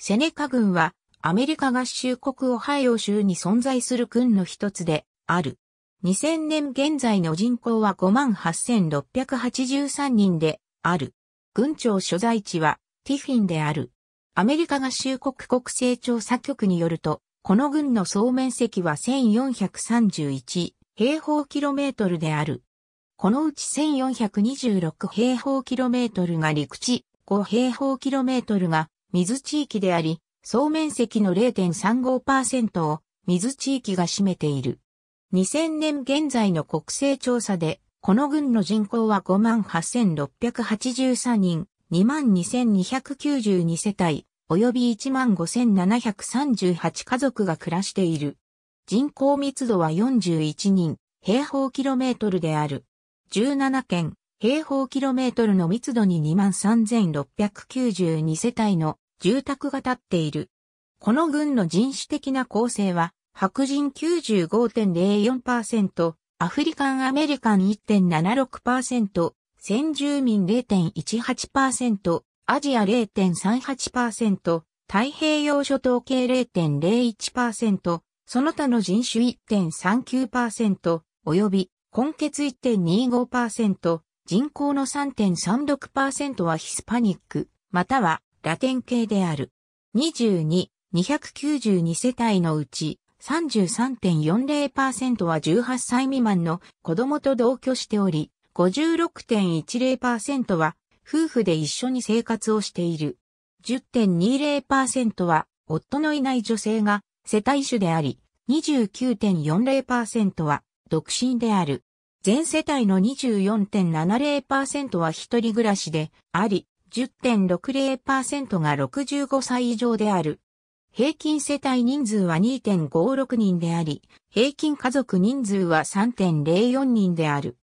セネカ軍はアメリカ合衆国オハイオ州に存在する軍の一つである。2000年現在の人口は58,683人である。軍庁所在地はティフィンである。アメリカ合衆国国勢調査局によると、この軍の総面積は1431平方キロメートルである。このうち1426平方キロメートルが陸地、5平方キロメートルが水地域であり、総面積の0.35%を水地域が占めている。2000年現在の国勢調査で、この郡の人口は58,683人、22,292世帯、及び15,738家族が暮らしている。人口密度は41人、平方キロメートルである。17県、平方キロメートルの密度に23,692世帯の住宅が建っている。この郡の人種的な構成は、白人95.04%、アフリカンアメリカン1.76%、先住民0.18%、アジア0.38%、太平洋諸島系0.01%、その他の人種1.39%、及び、根血1.25%、人口の3.36%はヒスパニック、またはラテン系である。22、292世帯のうち33.40%は18歳未満の子供と同居しており、56.10%は夫婦で一緒に生活をしている。10.20%は夫のいない女性が世帯主であり、29.40%は独身である。全世帯の24.70%は一人暮らしであり、10.60%が65歳以上である。平均世帯人数は2.56人であり、平均家族人数は3.04人である。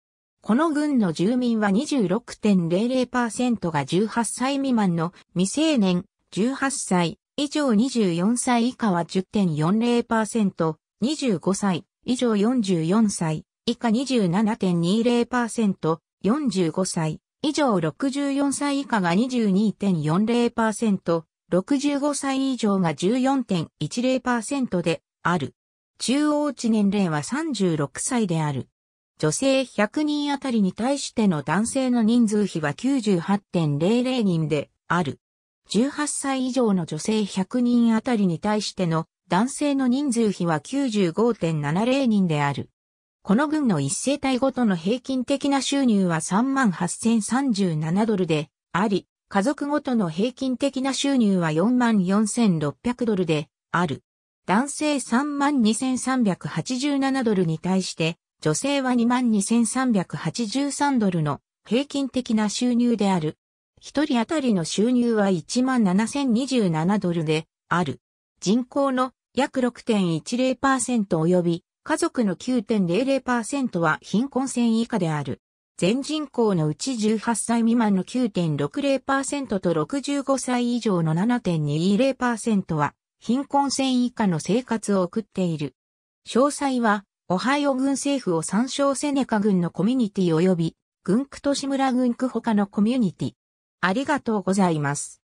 この群の住民は26.00%が18歳未満の未成年、18歳以上24歳以下は10.40%、25歳以上44歳、以下27.20%、45歳以上64歳以下が22.40%、65歳以上が14.10%である。中央値年齢は36歳である。女性100人あたりに対しての男性の人数比は98.00人である。18歳以上の女性100人あたりに対しての男性の人数比は95.70人である。この軍の一世帯ごとの平均的な収入は38,037ドルであり、家族ごとの平均的な収入は44,600ドルである。男性32,387ドルに対して、女性は22,383ドルの平均的な収入である。一人当たりの収入は17,027ドルである。人口の約6.10%及び家族の9.00%は貧困線以下である。全人口のうち18歳未満の9.60%と65歳以上の7.20%は貧困線以下の生活を送っている。詳細は、オハイオ軍政府を参照セネカ軍のコミュニティ及び、軍区都市村軍区他のコミュニティ。ありがとうございます。